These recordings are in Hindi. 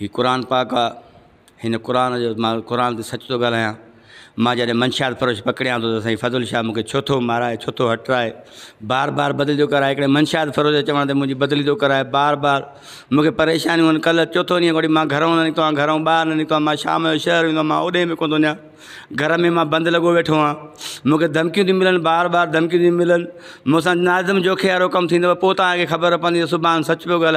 हीउ कुरान पाक आहे हिन जो कुरान से सच तो या मैं जैसे मंशाद फरोश पकड़ियां तो सही फज़ुल शाह मुझे छो थो माराए छो थो हटाए बार बार बदिली थो कराए एक मंशाद फरोज चवे मुझी ते मुंहिंजी कराए बार बार मुझे परेशानी कल चौथों चोथों घरों घड़ी घरों बहर न शाम शहर वो ओडे में कोन थो घर में मां बंद लगो वेठो आहियां मूंखे धमकियूं थी मिलन बार बार धमकियूं थी मिलन मुसा नाज़म जोखे वारो कम थींदव पोइ ख़बर पवंदी सुभाणे सच पो गल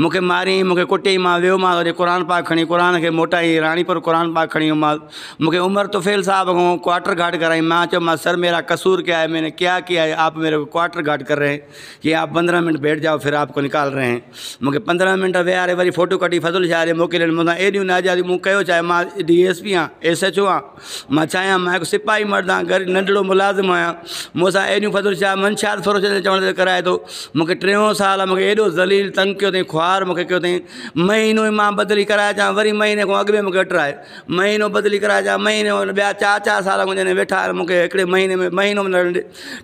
मूंखे मारियईं मूंखे कुटियईं मां वियोमांसि वरी कुरान पाक खड़ी कुरान के मोटाई रानीपुर कुरान पाक खड़ी वियोमांसि मुख्य उमर तुफेल साहब को क्वार्टर घाट कराई मां चो मां सर मेरा कसूर क्या है मैंने क्या किया है आप मेरे को क्वार्टर घाट कर रहे हैं कि आप पंद्रह मिनट बैठ जाओ फिर आपको निकाल रहे हैं मुख्य पंद्रह मिनट वेहारे वो फोटो कटी फज़ुल शाह मोकिले मुझे एडियो नाजादियूं मुझे चाहे मां डी एस पी आहियां एस एच ओ आहियां मां मां हिकु सिपाही मर्द आहियां गरीब नंढिड़ो मुलाज़िम आहियां मूंसां अहिड़ियूं फदुरशाह मंशाद फरोशे चवण कराए तो मुझे टों साल मूंखे एॾो ज़लील तंग कर खुआर ख़्वार मूंखे कयो अथई महीनो मां बदली कराए अचां वरी महीने को अगमें मुझे मूंखे अटराए महीनों बदली कराए अचां महीने ॿिया चार चार साल मुझे वेठा मूंखे महीने में महीनों में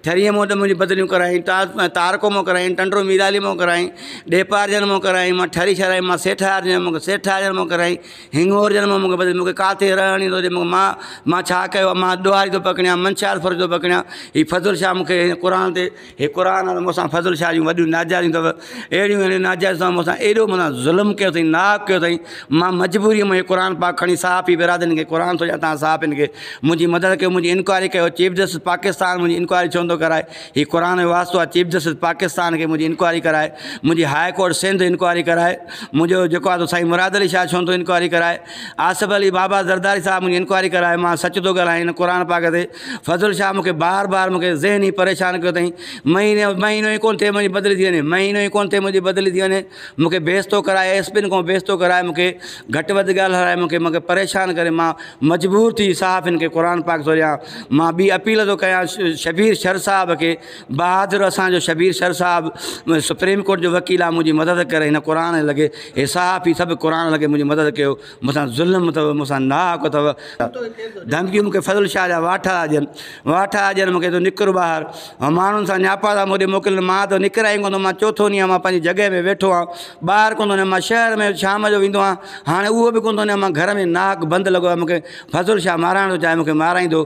ठरीअ मूं वटि मुंहिंजी बदिलियूं कराई तारको मां कराई टंडो मीराली मां कराई ॾेपारजन मां कराई मां ठरी छाई मां सेठारजन मूंखे सेठारजन मां कराई हिंगोर जन्म मुझे बदिली मुझे काथे रहणी तो हुजे मां मां छा कयो आहे मां अधु वारी थो तो पकड़ियां मंशियार फर थो तो पकड़ियां हीउ फज़ुल शाह मूंखे हिन क़ुर ते हीउ क़ुर मूंसां फज़ुल शाह जूं वॾियूं नाजारियूं अथव अहिड़ियूं अहिड़ियूं नाजारियूं अथव मूंसां एॾो माना ज़ुल्म कयो अथई नाप कयो अथई मां मजबूरीअ में क़ुर पाक खणी साहब पी बिरादन खे क़ुर सोचा तव्हां साहब हिन खे मुंहिंजी मदद कयो मुंहिंजी इंक्वायरी कयो चीफ जस्टिस पाकिस्तान मुंहिंजी इंक्वायरी छो थो कराए हीउ क़ुर जो वास्तो आहे चीफ जस्टिस पाकिस्तान खे मुंहिंजी इंक्वायरी कराए मुंहिंजी हाईकोर्ट सिंध इंक्वायरी कराए मुंहिंजो जेको आहे साईं मुराद शाह छो थो इंक्वायरी कराए आसिफ़ अली बाबा ज़रदारी साहिबु मुंहिंजी इंक्वायरी कराए आहे मां सच थो तो ॻाल्हायां हिन क़ुर पाक ते फज़ुल शाह मूंखे बार बार मूंखे ज़हनी परेशान कयो अथई महीने महीनो ई कोन्ह थिए मुंहिंजी बदिली थी वञे महीनो ई कोन्ह थिए मुंहिंजी बदिली थी वञे मूंखे बेस थो तो कराए एसपिन खां बेस थो तो कराए मूंखे घटि वधि ॻाल्हाए मूंखे मूंखे परेशान करे मां मजबूर थी साहिफ़िन खे क़ुर पाक थो ॾियां मां ॿी अपील थो कयां शबीर शर साहब खे बहादुर असांजो शबीर शर साहब सुप्रीम कोर्ट जो वकील आहे मुंहिंजी मदद करे हिन क़ुर लॻे हे साफ़ ई सभु क़ुर लॻे मुंहिंजी मदद कयो मूंसां ज़ुल्म अथव मूंसां नाहक अथव धमकी मुख्य फज़ल शाह जहाँ वाठा ॾियनि वाठा ॾियनि मूंखे तो निकर ॿाहिरि ऐं माण्हुनि सां न्यापा था मोदी मोकिल मां तो निकिराई कोन थो मां चोथों ॾींहुं मां पाँच जगह में वेठो हाँ बहर को थो शहर में शाम जो वो हाँ हाणे उहो बि कोन थो वञा घर में नाक बंद लगो आहे फज़ल शाह माराइण तो चाहे मूंखे माराईंदो